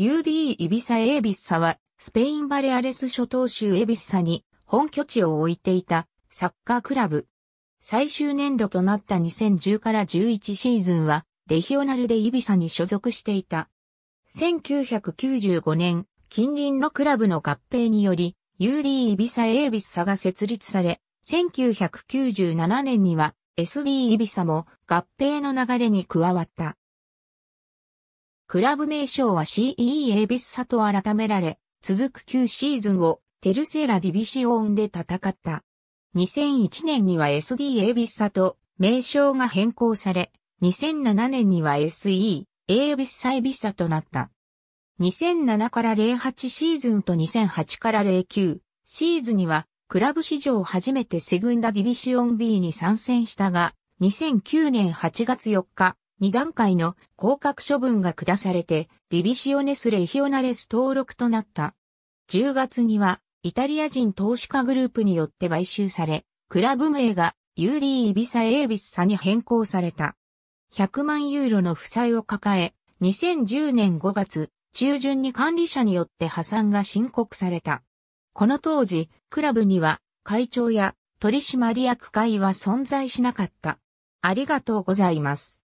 u d イビサ・エビッサは、スペインバレアレス諸島州エビッサに本拠地を置いていたサッカークラブ。最終年度となった2010から11シーズンは、レヒオナルでイビサに所属していた。1995年、近隣のクラブの合併により、UD イビサ・エビッサが設立され、1997年には SD イビサも合併の流れに加わった。クラブ名称は CE a ビッサと改められ、続く9シーズンをテルセラディビシオンで戦った。2001年には SD エビッサと名称が変更され、2007年には SE エビッサエビスサとなった。2007から08シーズンと2008から09シーズンにはクラブ史上初めてセグンダディビシオン B に参戦したが、2009年8月4日、2段階の降格処分が下されて、ディビシオネスレヒオナレス登録となった。10月には、イタリア人投資家グループによって買収され、クラブ名が UD イビサ・エービスサに変更された。100万ユーロの負債を抱え、2010年5月中旬に管理者によって破産が申告された。この当時、クラブには会長や取締役会は存在しなかった。ありがとうございます。